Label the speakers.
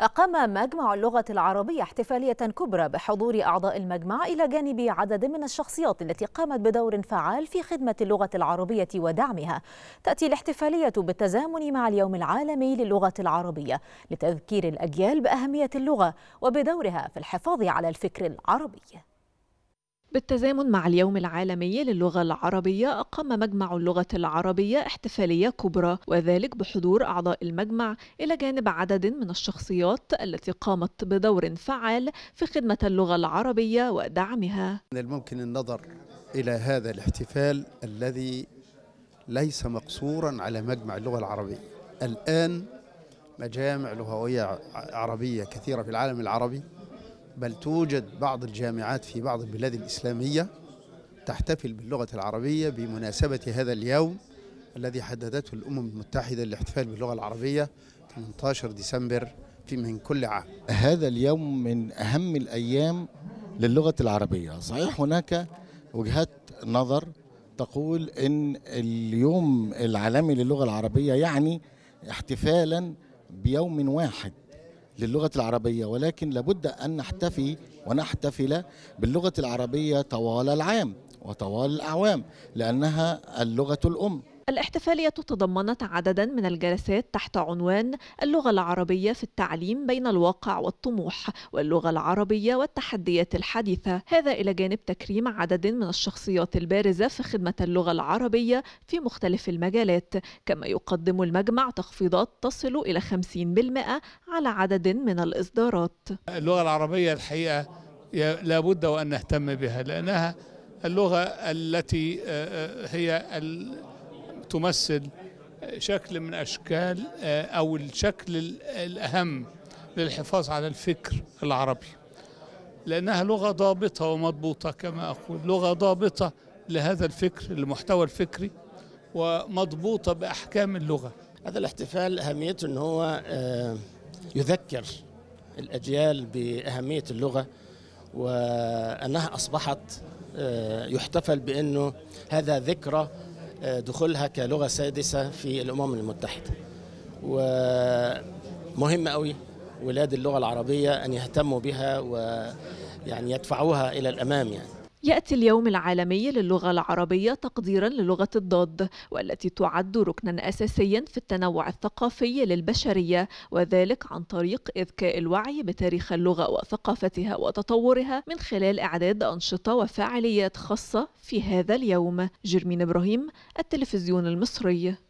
Speaker 1: أقام مجمع اللغة العربية احتفالية كبرى بحضور أعضاء المجمع إلى جانب عدد من الشخصيات التي قامت بدور فعال في خدمة اللغة العربية ودعمها تأتي الاحتفالية بالتزامن مع اليوم العالمي للغة العربية لتذكير الأجيال بأهمية اللغة وبدورها في الحفاظ على الفكر العربي بالتزامن مع اليوم العالمي للغة العربية أقام مجمع اللغة العربية احتفالية كبرى وذلك بحضور أعضاء المجمع إلى جانب عدد من الشخصيات التي قامت بدور فعال في خدمة اللغة العربية ودعمها
Speaker 2: من الممكن النظر إلى هذا الاحتفال الذي ليس مقصورا على مجمع اللغة العربية الآن مجامع لغوية عربية كثيرة في العالم العربي بل توجد بعض الجامعات في بعض البلاد الإسلامية تحتفل باللغة العربية بمناسبة هذا اليوم الذي حددته الأمم المتحدة للاحتفال باللغة العربية 18 ديسمبر
Speaker 3: في من كل عام هذا اليوم من أهم الأيام للغة العربية صحيح هناك وجهات نظر تقول ان اليوم العالمي للغه العربيه يعني احتفالا بيوم واحد للغة العربية ولكن لابد أن نحتفي ونحتفل باللغة العربية طوال العام وطوال الأعوام لأنها اللغة الأم
Speaker 1: الاحتفالية تضمنت عددا من الجلسات تحت عنوان اللغة العربية في التعليم بين الواقع والطموح واللغة العربية والتحديات الحديثة هذا إلى جانب تكريم عدد من الشخصيات البارزة في خدمة اللغة العربية في مختلف المجالات كما يقدم المجمع تخفيضات تصل إلى 50% على عدد من الإصدارات
Speaker 4: اللغة العربية الحقيقة لابد وأن نهتم بها لأنها اللغة التي آه، آه، هي تمثل شكل من أشكال آه، أو الشكل الأهم للحفاظ على الفكر العربي لأنها لغة ضابطة ومضبوطة كما أقول لغة ضابطة لهذا الفكر المحتوى الفكري ومضبوطة بأحكام اللغة هذا الاحتفال أهميته أن هو آه،
Speaker 5: يذكر الأجيال بأهمية اللغة وأنها أصبحت آه، يحتفل بأنه هذا ذكرى دخولها كلغه سادسه في الامم المتحده ومهم قوي ولاد اللغه العربيه ان يهتموا بها ويعني يدفعوها الى الامام يعني
Speaker 1: يأتي اليوم العالمي للغة العربية تقديرا للغة الضاد والتي تعد ركنا أساسيا في التنوع الثقافي للبشرية وذلك عن طريق إذكاء الوعي بتاريخ اللغة وثقافتها وتطورها من خلال إعداد أنشطة وفعاليات خاصة في هذا اليوم جرمين إبراهيم التلفزيون المصري